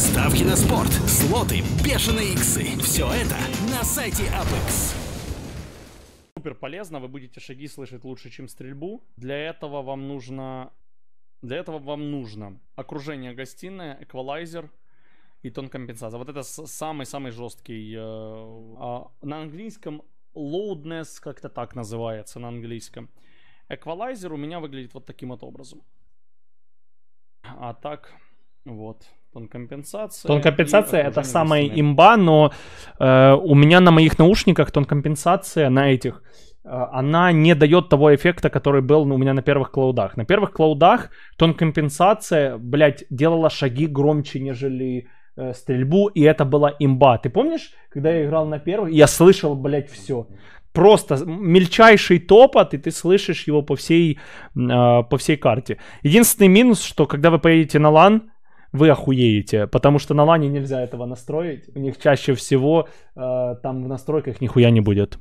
ставки на спорт, слоты, бешеные иксы. Все это на сайте Apex. Супер полезно, вы будете шаги слышать лучше, чем стрельбу. Для этого вам нужно... Для этого вам нужно окружение гостиная, эквалайзер, и тон компенсация. Вот это самый-самый жесткий. Э, а, на английском loudness как-то так называется на английском. Эквалайзер у меня выглядит вот таким вот образом. А так вот. Тон компенсация. Тон компенсация это самая имба, но э, у меня на моих наушниках тон компенсация на этих э, она не дает того эффекта, который был ну, у меня на первых клаудах. На первых клаудах тон компенсация, блядь, делала шаги громче, нежели э, стрельбу, и это была имба. Ты помнишь, когда я играл на первых, я слышал, блядь, все. Просто мельчайший топот, и ты слышишь его по всей, э, по всей карте. Единственный минус, что когда вы поедете на лан, вы охуеете, потому что на лане нельзя этого настроить, у них чаще всего э, там в настройках нихуя не будет.